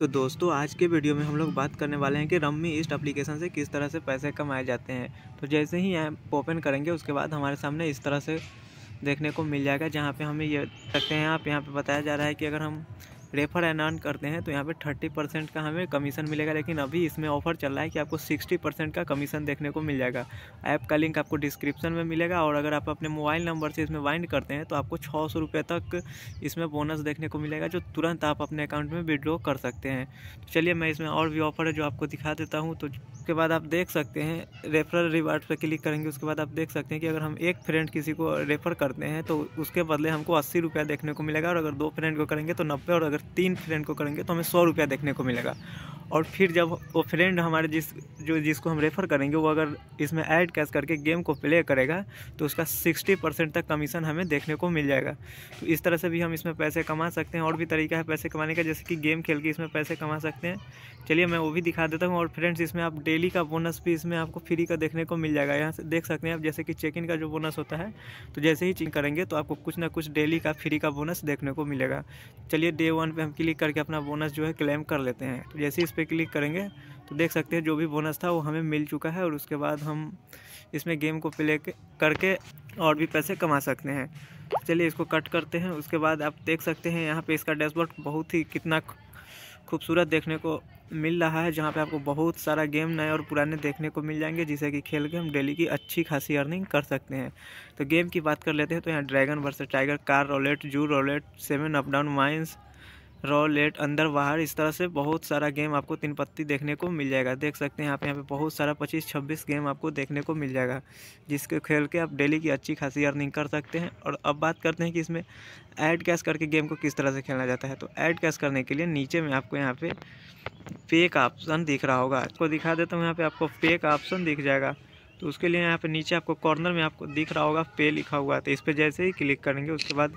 तो दोस्तों आज के वीडियो में हम लोग बात करने वाले हैं कि रम्मी ईस्ट एप्लीकेशन से किस तरह से पैसे कमाए जाते हैं तो जैसे ही ऐप ओपन करेंगे उसके बाद हमारे सामने इस तरह से देखने को मिल जाएगा जहाँ पे हमें ये सकते हैं आप यहाँ पे बताया जा रहा है कि अगर हम रेफर एंड अर्न करते हैं तो यहाँ पे थर्टी परसेंट का हमें कमीशन मिलेगा लेकिन अभी इसमें ऑफर चल रहा है कि आपको सिक्सटी परसेंट का कमीशन देखने को मिल जाएगा ऐप का लिंक आपको डिस्क्रिप्शन में मिलेगा और अगर आप अपने मोबाइल नंबर से इसमें वाइंड करते हैं तो आपको छः सौ रुपये तक इसमें बोनस देखने को मिलेगा जो तुरंत आप अपने अकाउंट में विड्रॉ कर सकते हैं तो चलिए मैं इसमें और भी ऑफर है जो आपको दिखा देता हूँ तो उसके बाद आप देख सकते हैं रेफरल रिवार्ड पर क्लिक करेंगे उसके बाद आप देख सकते हैं कि अगर हम एक फ्रेंड किसी को रेफ़र करते हैं तो उसके बदले हमको अस्सी रुपया देखने को मिलेगा और अगर दो फ्रेंड को करेंगे तो नब्बे और अगर तीन फ्रेंड को करेंगे तो हमें सौ रुपया देखने को मिलेगा और फिर जब वो फ्रेंड हमारे जिस जो जिसको हम रेफ़र करेंगे वो अगर इसमें ऐड कैश करके गेम को प्ले करेगा तो उसका 60 परसेंट तक कमीशन हमें देखने को मिल जाएगा तो इस तरह से भी हम इसमें पैसे कमा सकते हैं और भी तरीका है पैसे कमाने का जैसे कि गेम खेल के इसमें पैसे कमा सकते हैं चलिए मैं वो भी दिखा देता हूँ और फ्रेंड्स इसमें आप डेली का बोनस भी इसमें आपको फ्री का देखने को मिल जाएगा यहाँ से देख सकते हैं आप जैसे कि चेक इन का जो बोनस होता है तो जैसे ही चेक करेंगे तो आपको कुछ ना कुछ डेली का फ्री का बोनस देखने को मिलेगा चलिए डे वन पर हम क्लिक करके अपना बोनस जो है क्लेम कर लेते हैं तो जैसे इस पे क्लिक करेंगे तो देख सकते हैं जो भी बोनस था वो हमें मिल चुका है और उसके बाद हम इसमें गेम को प्ले करके और भी पैसे कमा सकते हैं चलिए इसको कट करते हैं उसके बाद आप देख सकते हैं यहाँ पे इसका डैशबोर्ड बहुत ही कितना खूबसूरत देखने को मिल रहा है जहाँ पे आपको बहुत सारा गेम नए और पुराने देखने को मिल जाएंगे जिसे कि खेल के हम डेली की अच्छी खासी अर्निंग कर सकते हैं तो गेम की बात कर लेते हैं तो यहाँ dragon versus tiger car roulette zoo roulette seven up down mines roulette Andar Bahar इस तरह से बहुत सारा गेम आपको तीन पत्ती देखने को मिल जाएगा देख सकते हैं यहाँ यहाँ पे बहुत सारा पच्चीस छब्बीस गेम आपको देखने को मिल जाएगा जिसके खेल के आप डेली की अच्छी खासी अर्निंग कर सकते हैं और अब बात करते हैं कि इसमें ऐड कैश करके गेम को किस तरह से खेलना जाता है तो ऐड कैश करने के लिए नीचे में आपको यहाँ पर पे का ऑप्शन दिख रहा होगा इसको दिखा देता हूँ यहाँ पर आपको पे का ऑप्शन दिख जाएगा तो उसके लिए यहाँ पे नीचे आपको कॉर्नर में आपको दिख रहा होगा पे लिखा हुआ तो इस पर जैसे ही क्लिक करेंगे उसके बाद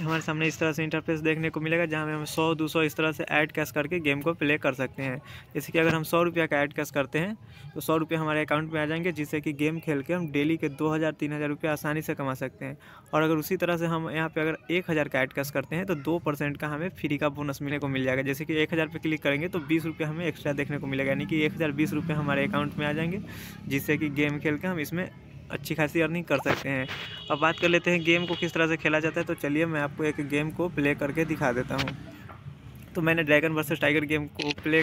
हमारे सामने इस तरह से इंटरफेस देखने को मिलेगा जहाँ पे हम सौ दो सौ इस तरह से ऐड कैश करके गेम को प्ले कर सकते हैं जैसे कि अगर हम सौ रुपया का ऐड कैश करते हैं तो सौ रुपये हमारे अकाउंट में आ जाएंगे जिससे कि गेम खेल के हम डेली के दो हज़ार तीन हज़ार रुपये आसानी से कमा सकते हैं और अगर उसी तरह से हम यहाँ पर अगर एक हज़ार का ऐड कैश करते हैं तो दो परसेंट का हमें फ्री का बोनस मिलने को मिल जाएगा जैसे कि एक हज़ार पर क्लिक करेंगे तो बीस रुपये हमें एक्स्ट्रा देखने को मिलेगा यानी कि एक हज़ार बीस रुपये हमारे अकाउंट में आ जाएंगे जिससे कि गेम गेम खेल के हम इसमें अच्छी खासी अर्निंग कर सकते हैं अब बात कर लेते हैं गेम को किस तरह से खेला जाता है तो चलिए मैं आपको एक गेम को प्ले करके दिखा देता हूँ तो मैंने ड्रैगन वर्सेस टाइगर गेम को प्ले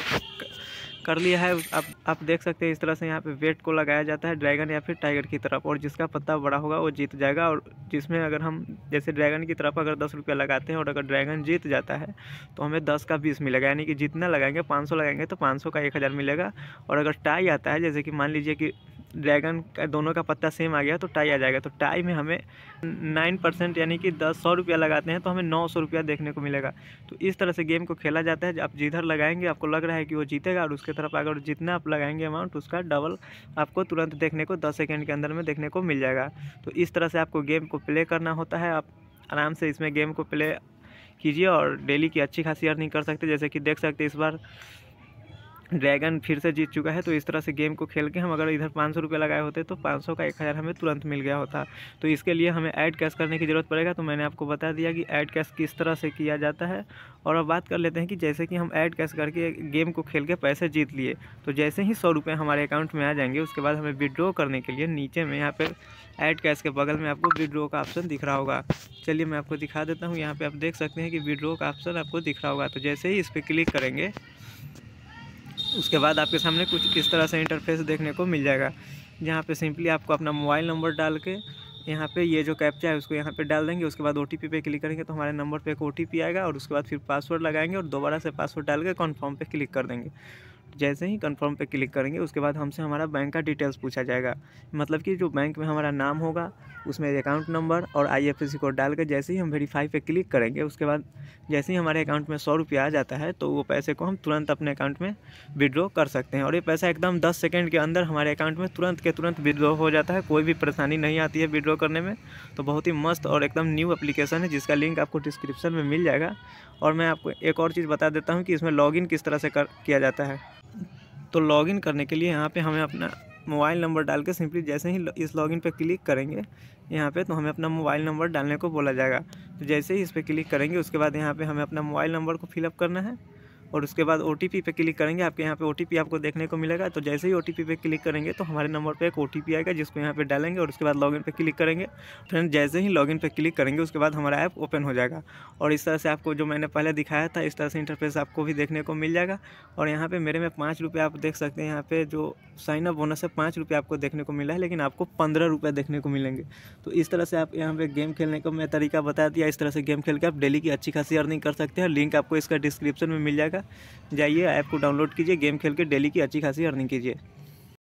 कर लिया है आप आप देख सकते हैं इस तरह से यहाँ पे वेट को लगाया जाता है ड्रैगन या फिर टाइगर की तरफ और जिसका पत्ता बड़ा होगा वो जीत जाएगा और जिसमें अगर हम जैसे ड्रैगन की तरफ अगर दस रुपया लगाते हैं और अगर ड्रैगन जीत जाता है तो हमें दस का बीस मिलेगा यानी कि जितना लगाएंगे पाँच लगाएंगे तो पाँच का एक मिलेगा और अगर टाई आता है जैसे कि मान लीजिए कि ड्रैगन का दोनों का पत्ता सेम आ गया तो टाई आ जाएगा तो टाई में हमें नाइन परसेंट यानी कि दस सौ रुपया लगाते हैं तो हमें नौ सौ रुपया देखने को मिलेगा तो इस तरह से गेम को खेला जाता है आप जिधर लगाएंगे आपको लग रहा है कि वो जीतेगा और उसके तरफ अगर जितना आप लगाएंगे अमाउंट उसका डबल आपको तुरंत देखने को दस सेकेंड के अंदर में देखने को मिल जाएगा तो इस तरह से आपको गेम को प्ले करना होता है आप आराम से इसमें गेम को प्ले कीजिए और डेली की अच्छी खासी अर्निंग कर सकते जैसे कि देख सकते इस बार ड्रैगन फिर से जीत चुका है तो इस तरह से गेम को खेल के हम अगर इधर पाँच सौ रुपये लगाए होते तो पाँच सौ का एक हज़ार हमें तुरंत मिल गया होता तो इसके लिए हमें ऐड कैश करने की ज़रूरत पड़ेगा तो मैंने आपको बता दिया कि ऐड कैश किस तरह से किया जाता है और अब बात कर लेते हैं कि जैसे कि हम ऐड कैश करके गेम को खेल के पैसे जीत लिए तो जैसे ही सौ रुपये हमारे अकाउंट में आ जाएंगे उसके बाद हमें विड्रॉ करने के लिए नीचे में यहाँ पर ऐड कैश के बगल में आपको विड्रॉ का ऑप्शन दिख रहा होगा चलिए मैं आपको दिखा देता हूँ यहाँ पर आप देख सकते हैं कि विड्रॉ का ऑप्शन आपको दिख रहा होगा तो जैसे ही इस पर क्लिक करेंगे उसके बाद आपके सामने कुछ इस तरह से इंटरफेस देखने को मिल जाएगा यहाँ पे सिंपली आपको अपना मोबाइल नंबर डाल के यहाँ पे ये जो कैप्चा है उसको यहाँ पे डाल देंगे उसके बाद ओ पे क्लिक करेंगे तो हमारे नंबर पे एक ओ आएगा और उसके बाद फिर पासवर्ड लगाएंगे और दोबारा से पासवर्ड डाल के कन्फर्म पर क्लिक कर देंगे जैसे ही कन्फर्म पर क्लिक करेंगे उसके बाद हमसे हमारा बैंक का डिटेल्स पूछा जाएगा मतलब कि जो बैंक में हमारा नाम होगा उसमें अकाउंट नंबर और आईएफएससी कोड डाल कर जैसे ही हम वेरीफाई पे क्लिक करेंगे उसके बाद जैसे ही हमारे अकाउंट में सौ रुपया आ जाता है तो वो पैसे को हम तुरंत अपने अकाउंट में विड्रॉ कर सकते हैं और ये पैसा एकदम दस सेकेंड के अंदर हमारे अकाउंट में तुरंत के तुरंत विड्रॉ हो जाता है कोई भी परेशानी नहीं आती है विड्रॉ करने में तो बहुत ही मस्त और एकदम न्यू अप्लीकेशन है जिसका लिंक आपको डिस्क्रिप्शन में मिल जाएगा और मैं आपको एक और चीज़ बता देता हूँ कि इसमें लॉगिन किस तरह से कर किया जाता है तो लॉगिन करने के लिए यहाँ पे हमें अपना मोबाइल नंबर डाल के सिंपली जैसे ही इस लॉगिन पर क्लिक करेंगे यहाँ पे तो हमें अपना मोबाइल नंबर डालने को बोला जाएगा तो जैसे ही इस पर क्लिक करेंगे उसके बाद यहाँ पे हमें अपना मोबाइल नंबर को फिलअप करना है और उसके बाद ओ टी पे क्लिक करेंगे आपके यहाँ पे ओ आपको देखने को मिलेगा तो जैसे ही ओ पे क्लिक करेंगे तो हमारे नंबर पर एक ओ आएगा जिसको यहाँ पर डालेंगे और उसके बाद लॉगिन पे क्लिक करेंगे फ्रेंड जैसे ही लॉगिन पे क्लिक करेंगे उसके बाद हमारा ऐप ओपन हो जाएगा और इस तरह से आपको जो मैंने पहले दिखाया था इस तरह से इंटरफेस आपको भी देखने को मिल जाएगा और यहाँ पर मेरे में पाँच रुपये आप देख सकते हैं यहाँ पर जो साइन अप बोनस है पाँच रुपये आपको देखने को मिला है लेकिन आपको पंद्रह रुपये देखने को मिलेंगे तो इस तरह से आप यहाँ पर गेम खेलने का मैं तरीका बता दिया इस तरह से गेम खेल के आप डेली की अच्छी खासी अर्निंग कर सकते हैं लिंक आपको इसका डिस्क्रिप्शन में मिल जाएगा जाइए ऐप को डाउनलोड कीजिए गेम खेल के डेली की अच्छी खासी अर्निंग कीजिए